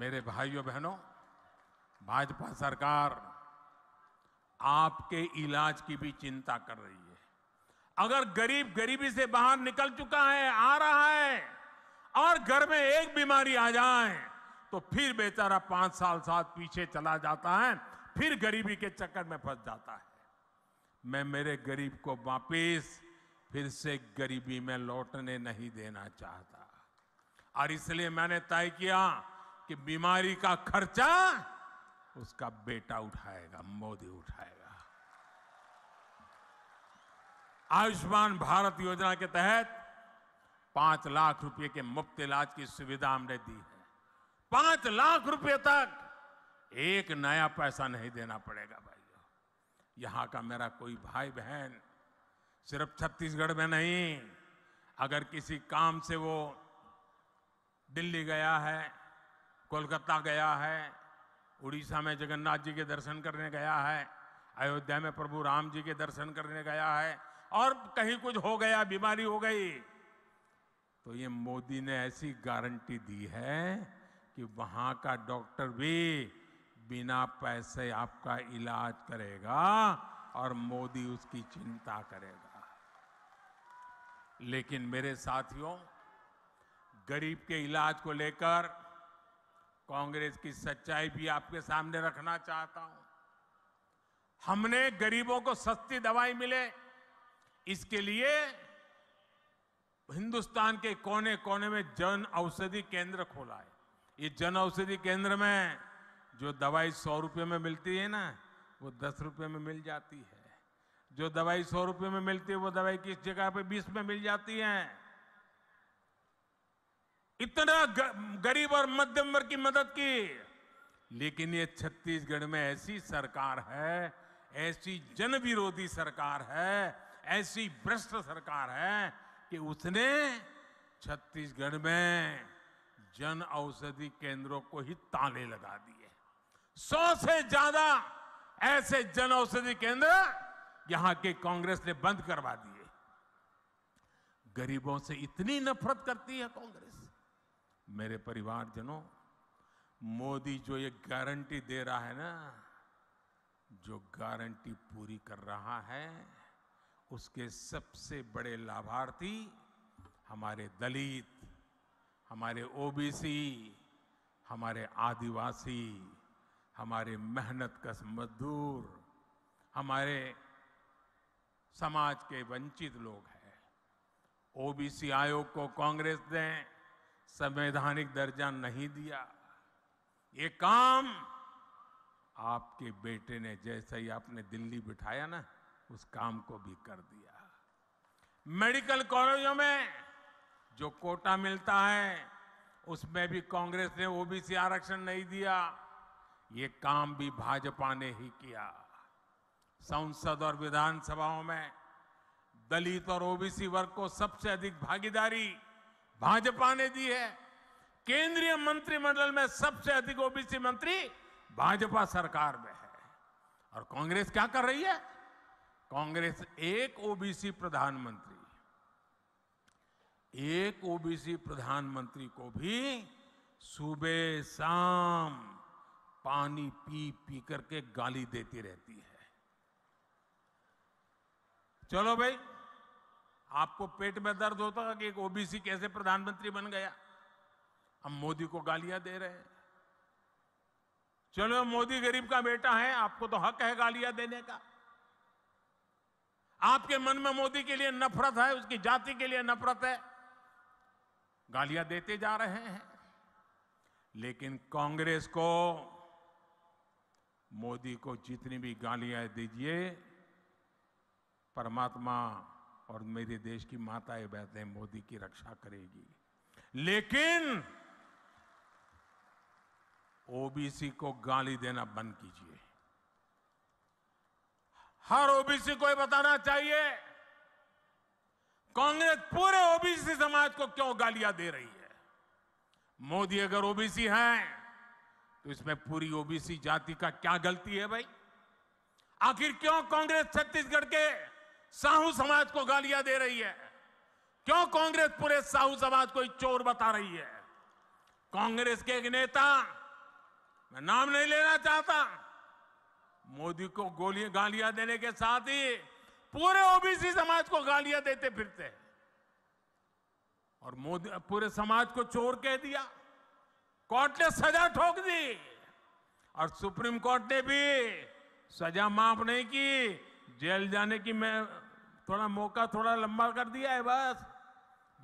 मेरे भाइयों बहनों भाजपा सरकार आपके इलाज की भी चिंता कर रही है अगर गरीब गरीबी से बाहर निकल चुका है आ रहा है और घर में एक बीमारी आ जाए तो फिर बेचारा पांच साल साथ पीछे चला जाता है फिर गरीबी के चक्कर में फंस जाता है मैं मेरे गरीब को वापिस फिर से गरीबी में लौटने नहीं देना चाहता और इसलिए मैंने तय किया कि बीमारी का खर्चा उसका बेटा उठाएगा मोदी उठाएगा आयुष्मान भारत योजना के तहत पांच लाख रुपए के मुफ्त इलाज की सुविधा हमने दी है पांच लाख रुपए तक एक नया पैसा नहीं देना पड़ेगा भाइयों यहां का मेरा कोई भाई बहन सिर्फ छत्तीसगढ़ में नहीं अगर किसी काम से वो दिल्ली गया है कोलकाता गया है उड़ीसा में जगन्नाथ जी के दर्शन करने गया है अयोध्या में प्रभु राम जी के दर्शन करने गया है और कहीं कुछ हो गया बीमारी हो गई तो ये मोदी ने ऐसी गारंटी दी है कि वहां का डॉक्टर भी बिना पैसे आपका इलाज करेगा और मोदी उसकी चिंता करेगा लेकिन मेरे साथियों गरीब के इलाज को लेकर कांग्रेस की सच्चाई भी आपके सामने रखना चाहता हूं हमने गरीबों को सस्ती दवाई मिले इसके लिए हिंदुस्तान के कोने कोने में जन औषधि केंद्र खोला है ये जन औषधि केंद्र में जो दवाई सौ रुपये में मिलती है ना वो दस रुपये में मिल जाती है जो दवाई सौ रुपये में मिलती है वो दवाई किस जगह पे बीस में मिल जाती है इतना गरीब और मध्यम वर्ग की मदद की लेकिन ये छत्तीसगढ़ में ऐसी सरकार है ऐसी जन विरोधी सरकार है ऐसी भ्रष्ट सरकार है कि उसने छत्तीसगढ़ में जन औषधि केंद्रों को ही ताले लगा दिए सौ से ज्यादा ऐसे जन औषधि केंद्र यहां के कांग्रेस ने बंद करवा दिए गरीबों से इतनी नफरत करती है कांग्रेस मेरे परिवारजनों मोदी जो ये गारंटी दे रहा है ना जो गारंटी पूरी कर रहा है उसके सबसे बड़े लाभार्थी हमारे दलित हमारे ओबीसी हमारे आदिवासी हमारे मेहनत कस मजदूर हमारे समाज के वंचित लोग हैं ओबीसी आयोग को कांग्रेस ने संवैधानिक दर्जा नहीं दिया ये काम आपके बेटे ने जैसे ही आपने दिल्ली बिठाया ना उस काम को भी कर दिया मेडिकल कॉलेजों में जो कोटा मिलता है उसमें भी कांग्रेस ने ओबीसी आरक्षण नहीं दिया ये काम भी भाजपा ने ही किया संसद और विधानसभाओं में दलित और ओबीसी वर्ग को सबसे अधिक भागीदारी भाजपा ने दी है केंद्रीय मंत्रिमंडल में सबसे अधिक ओबीसी मंत्री भाजपा सरकार में है और कांग्रेस क्या कर रही है कांग्रेस एक ओबीसी प्रधानमंत्री एक ओबीसी प्रधानमंत्री को भी सुबह शाम पानी पी पी करके गाली देती रहती है चलो भाई आपको पेट में दर्द होता था कि एक ओबीसी कैसे प्रधानमंत्री बन गया हम मोदी को गालियां दे रहे हैं चलो मोदी गरीब का बेटा है आपको तो हक है गालियां देने का आपके मन में मोदी के लिए नफरत है उसकी जाति के लिए नफरत है गालियां देते जा रहे हैं लेकिन कांग्रेस को मोदी को जितनी भी गालियां दीजिए परमात्मा और मेरे देश की माताएं बहते मोदी की रक्षा करेगी लेकिन ओबीसी को गाली देना बंद कीजिए हर ओबीसी को यह बताना चाहिए कांग्रेस पूरे ओबीसी समाज को क्यों गालियां दे रही है मोदी अगर ओबीसी हैं तो इसमें पूरी ओबीसी जाति का क्या गलती है भाई आखिर क्यों कांग्रेस छत्तीसगढ़ के साहू समाज को गालियां दे रही है क्यों कांग्रेस पूरे साहू समाज को चोर बता रही है कांग्रेस के एक नेता मैं नाम नहीं लेना चाहता मोदी को गोली गालियां देने के साथ ही पूरे ओबीसी समाज को गालियां देते फिरते हैं और मोदी पूरे समाज को चोर कह दिया कोर्ट ने सजा ठोक दी और सुप्रीम कोर्ट ने भी सजा माफ नहीं की जेल जाने की मैं थोड़ा मौका थोड़ा लंबा कर दिया है बस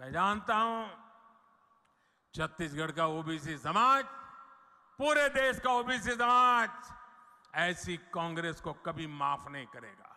मैं जानता हूं छत्तीसगढ़ का ओबीसी समाज पूरे देश का ओबीसी समाज ऐसी कांग्रेस को कभी माफ नहीं करेगा